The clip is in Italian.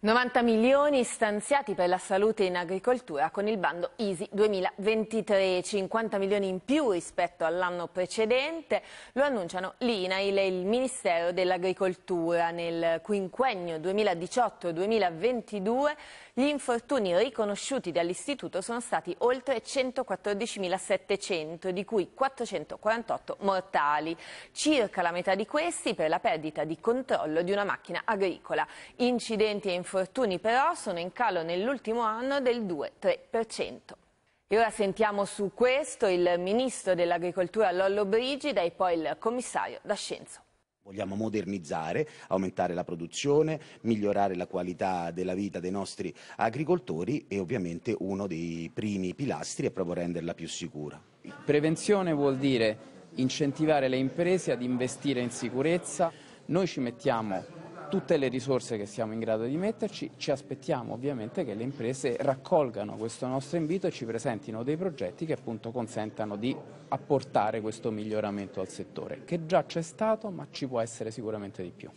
90 milioni stanziati per la salute in agricoltura con il bando ISI 2023, 50 milioni in più rispetto all'anno precedente, lo annunciano l'INAIL e il Ministero dell'Agricoltura. Nel quinquennio 2018-2022 gli infortuni riconosciuti dall'Istituto sono stati oltre 114.700, di cui 448 mortali. Circa la metà di questi per la perdita di controllo di una macchina agricola. Incidenti e infortuni però sono in calo nell'ultimo anno del 2-3%. E ora sentiamo su questo il ministro dell'agricoltura Lollo Brigida e poi il commissario D'Ascenzo. Vogliamo modernizzare, aumentare la produzione, migliorare la qualità della vita dei nostri agricoltori e ovviamente uno dei primi pilastri è proprio renderla più sicura. Prevenzione vuol dire incentivare le imprese ad investire in sicurezza. Noi ci mettiamo tutte le risorse che siamo in grado di metterci, ci aspettiamo ovviamente che le imprese raccolgano questo nostro invito e ci presentino dei progetti che appunto consentano di apportare questo miglioramento al settore, che già c'è stato ma ci può essere sicuramente di più.